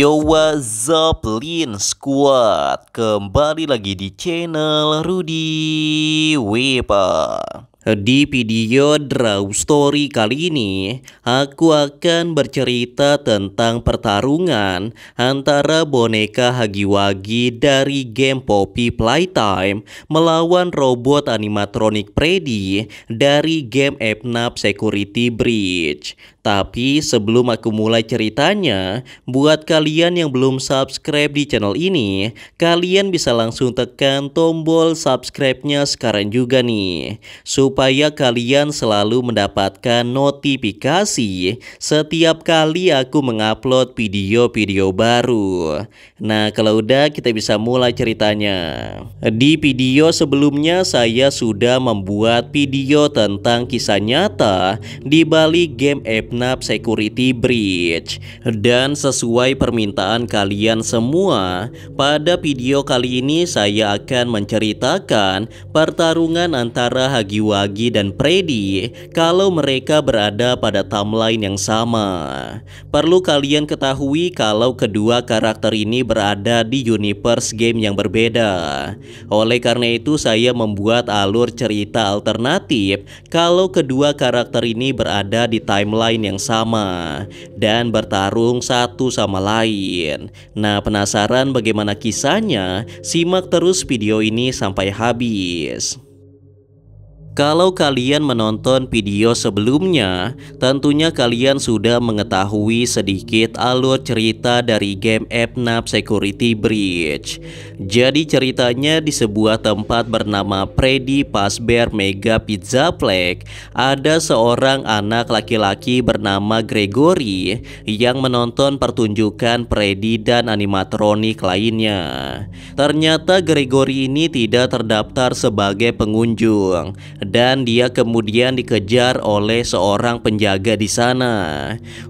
Yo what's up Lean Squad Kembali lagi di channel Rudy Weeper di video Draw Story kali ini, aku akan bercerita tentang pertarungan antara boneka Hagiwagi dari game Poppy Playtime melawan robot animatronik Freddy dari game Epnap Security Breach. Tapi sebelum aku mulai ceritanya, buat kalian yang belum subscribe di channel ini, kalian bisa langsung tekan tombol subscribe-nya sekarang juga nih. Sup supaya kalian selalu mendapatkan notifikasi setiap kali aku mengupload video-video baru. Nah, kalau udah kita bisa mulai ceritanya. Di video sebelumnya saya sudah membuat video tentang kisah nyata di balik game Epnap Security Breach dan sesuai permintaan kalian semua, pada video kali ini saya akan menceritakan pertarungan antara Hagiwa. Bagi dan Freddy kalau mereka berada pada timeline yang sama. Perlu kalian ketahui kalau kedua karakter ini berada di universe game yang berbeda. Oleh karena itu saya membuat alur cerita alternatif kalau kedua karakter ini berada di timeline yang sama dan bertarung satu sama lain. Nah, penasaran bagaimana kisahnya? Simak terus video ini sampai habis. Kalau kalian menonton video sebelumnya, tentunya kalian sudah mengetahui sedikit alur cerita dari game Epnap Security Breach. Jadi ceritanya di sebuah tempat bernama Freddy Pasber Mega Pizza Plex, ada seorang anak laki-laki bernama Gregory yang menonton pertunjukan Freddy dan animatronik lainnya. Ternyata Gregory ini tidak terdaftar sebagai pengunjung dan dia kemudian dikejar oleh seorang penjaga di sana.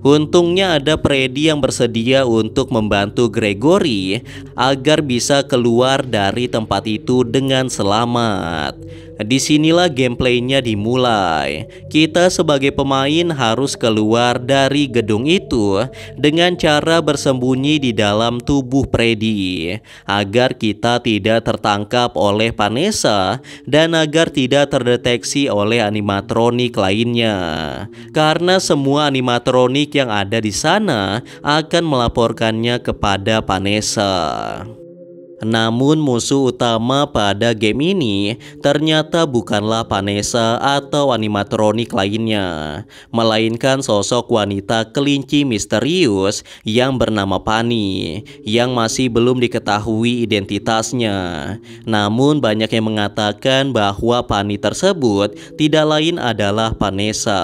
Untungnya ada Freddy yang bersedia untuk membantu Gregory agar bisa keluar dari tempat itu dengan selamat. Disinilah gameplaynya dimulai. Kita sebagai pemain harus keluar dari gedung itu dengan cara bersembunyi di dalam tubuh Freddy agar kita tidak tertangkap oleh Vanessa dan agar tidak terdeteksi terdeteksi oleh animatronik lainnya. Karena semua animatronik yang ada di sana akan melaporkannya kepada Vanessa. Namun musuh utama pada game ini ternyata bukanlah Vanessa atau animatronik lainnya Melainkan sosok wanita kelinci misterius yang bernama Pani Yang masih belum diketahui identitasnya Namun banyak yang mengatakan bahwa Pani tersebut tidak lain adalah Vanessa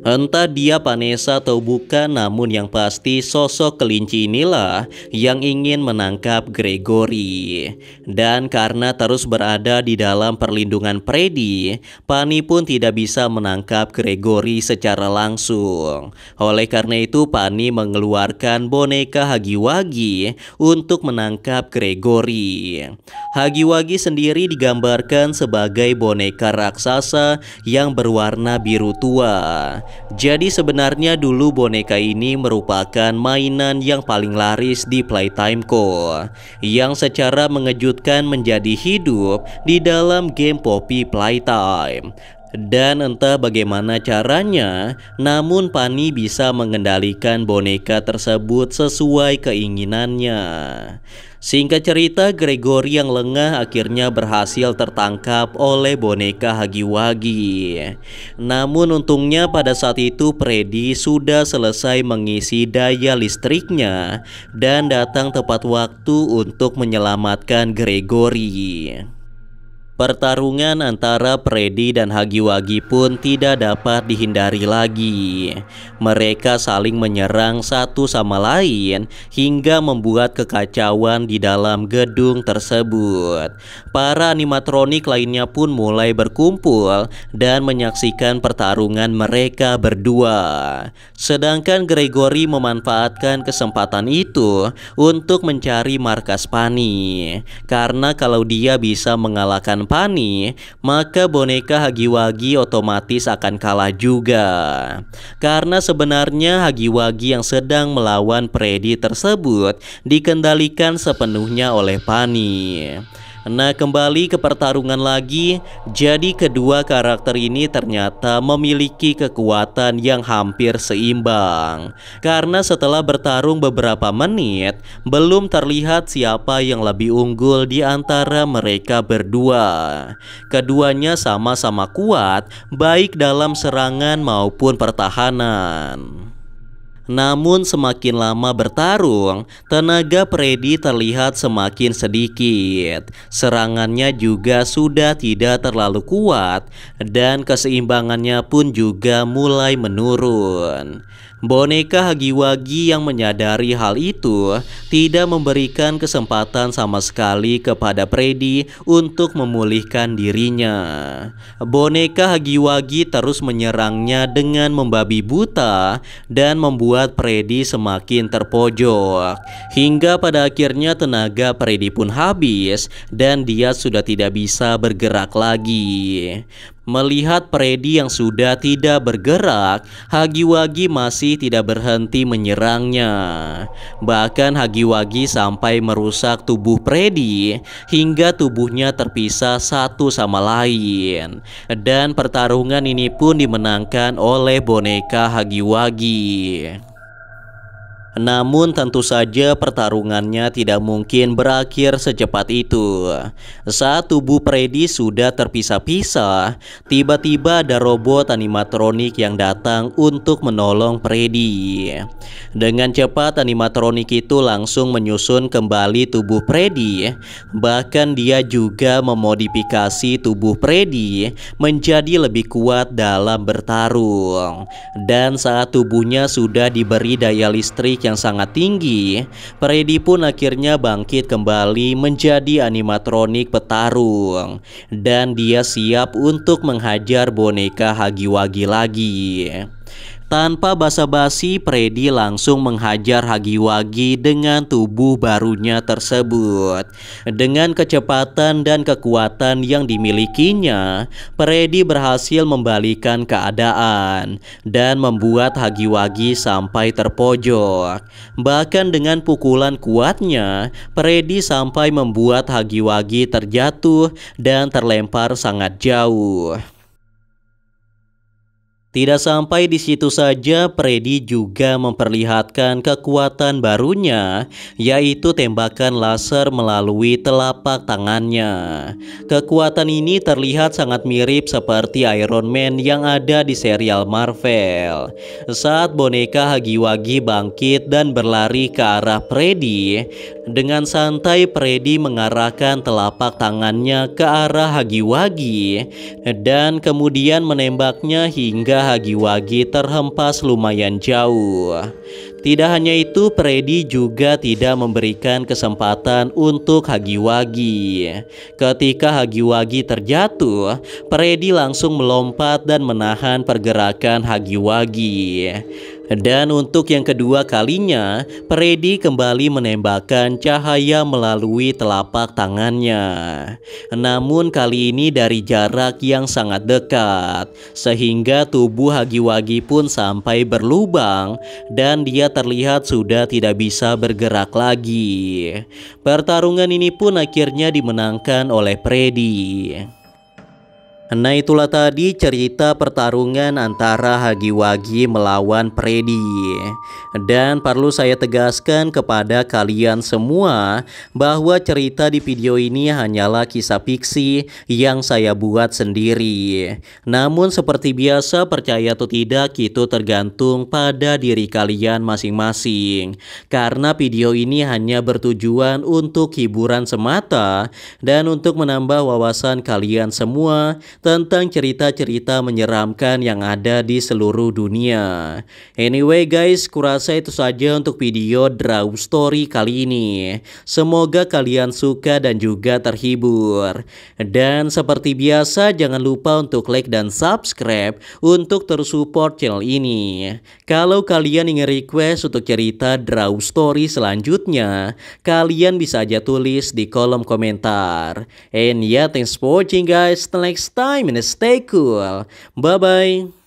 Entah dia Vanessa atau bukan namun yang pasti sosok kelinci inilah yang ingin menangkap Gregor dan karena terus berada di dalam perlindungan Freddy, Pani pun tidak bisa menangkap Gregory secara langsung. Oleh karena itu, Pani mengeluarkan boneka Hagiwagi untuk menangkap Gregory. Hagiwagi sendiri digambarkan sebagai boneka raksasa yang berwarna biru tua. Jadi sebenarnya dulu boneka ini merupakan mainan yang paling laris di Playtime Co. Yang secara mengejutkan menjadi hidup di dalam game Poppy Playtime. Dan entah bagaimana caranya, namun Pani bisa mengendalikan boneka tersebut sesuai keinginannya. Singkat cerita, Gregory yang lengah akhirnya berhasil tertangkap oleh boneka Hagiwagi. Namun untungnya pada saat itu Freddy sudah selesai mengisi daya listriknya dan datang tepat waktu untuk menyelamatkan Gregory. Pertarungan antara Predi dan Hagiwagi pun tidak dapat dihindari lagi. Mereka saling menyerang satu sama lain hingga membuat kekacauan di dalam gedung tersebut. Para animatronik lainnya pun mulai berkumpul dan menyaksikan pertarungan mereka berdua. Sedangkan Gregory memanfaatkan kesempatan itu untuk mencari markas Pani karena kalau dia bisa mengalahkan Company, maka boneka Hagiwagi otomatis akan kalah juga. Karena sebenarnya Hagiwagi yang sedang melawan Freddy tersebut dikendalikan sepenuhnya oleh Pani. Nah kembali ke pertarungan lagi Jadi kedua karakter ini ternyata memiliki kekuatan yang hampir seimbang Karena setelah bertarung beberapa menit Belum terlihat siapa yang lebih unggul di antara mereka berdua Keduanya sama-sama kuat Baik dalam serangan maupun pertahanan namun semakin lama bertarung, tenaga Freddy terlihat semakin sedikit. Serangannya juga sudah tidak terlalu kuat dan keseimbangannya pun juga mulai menurun. Boneka Hagiwagi yang menyadari hal itu tidak memberikan kesempatan sama sekali kepada Freddy untuk memulihkan dirinya. Boneka Hagiwagi terus menyerangnya dengan membabi buta dan membuat Freddy semakin terpojok. Hingga pada akhirnya tenaga Freddy pun habis dan dia sudah tidak bisa bergerak lagi. Melihat Predi yang sudah tidak bergerak, Hagiwagi masih tidak berhenti menyerangnya. Bahkan Hagiwagi sampai merusak tubuh Predi hingga tubuhnya terpisah satu sama lain. Dan pertarungan ini pun dimenangkan oleh boneka Hagiwagi. Namun tentu saja pertarungannya tidak mungkin berakhir secepat itu Saat tubuh Freddy sudah terpisah-pisah Tiba-tiba ada robot animatronik yang datang untuk menolong Freddy Dengan cepat animatronik itu langsung menyusun kembali tubuh Freddy Bahkan dia juga memodifikasi tubuh Freddy Menjadi lebih kuat dalam bertarung Dan saat tubuhnya sudah diberi daya listrik publik yang sangat tinggi, Freddy pun akhirnya bangkit kembali menjadi animatronik petarung dan dia siap untuk menghajar boneka Hagiwagi lagi. Tanpa basa-basi, Freddy langsung menghajar Hagiwagi dengan tubuh barunya tersebut. Dengan kecepatan dan kekuatan yang dimilikinya, Freddy berhasil membalikan keadaan dan membuat Hagiwagi sampai terpojok. Bahkan dengan pukulan kuatnya, Freddy sampai membuat Hagiwagi terjatuh dan terlempar sangat jauh. Tidak sampai di situ saja, Freddy juga memperlihatkan kekuatan barunya, yaitu tembakan laser melalui telapak tangannya. Kekuatan ini terlihat sangat mirip seperti Iron Man yang ada di serial Marvel. Saat boneka Hagiwagi bangkit dan berlari ke arah Freddy, dengan santai Freddy mengarahkan telapak tangannya ke arah Hagiwagi dan kemudian menembaknya hingga Hagiwagi terhempas lumayan jauh. Tidak hanya itu, Freddy juga tidak memberikan kesempatan untuk Hagiwagi. Ketika Hagiwagi terjatuh, Freddy langsung melompat dan menahan pergerakan Hagiwagi. Dan untuk yang kedua kalinya, Freddy kembali menembakkan cahaya melalui telapak tangannya. Namun kali ini dari jarak yang sangat dekat, sehingga tubuh Hagiwagi pun sampai berlubang dan dia terlihat sudah tidak bisa bergerak lagi. Pertarungan ini pun akhirnya dimenangkan oleh Freddy. Nah itulah tadi cerita pertarungan antara Hagiwagi melawan Predi Dan perlu saya tegaskan kepada kalian semua Bahwa cerita di video ini hanyalah kisah fiksi yang saya buat sendiri Namun seperti biasa percaya atau tidak itu tergantung pada diri kalian masing-masing Karena video ini hanya bertujuan untuk hiburan semata Dan untuk menambah wawasan kalian semua tentang cerita-cerita menyeramkan yang ada di seluruh dunia. Anyway guys, kurasa itu saja untuk video Draw Story kali ini. Semoga kalian suka dan juga terhibur. Dan seperti biasa, jangan lupa untuk like dan subscribe untuk terus support channel ini. Kalau kalian ingin request untuk cerita Draw Story selanjutnya, kalian bisa aja tulis di kolom komentar. And yeah, thanks for watching guys. next time time and stay cool. Bye-bye.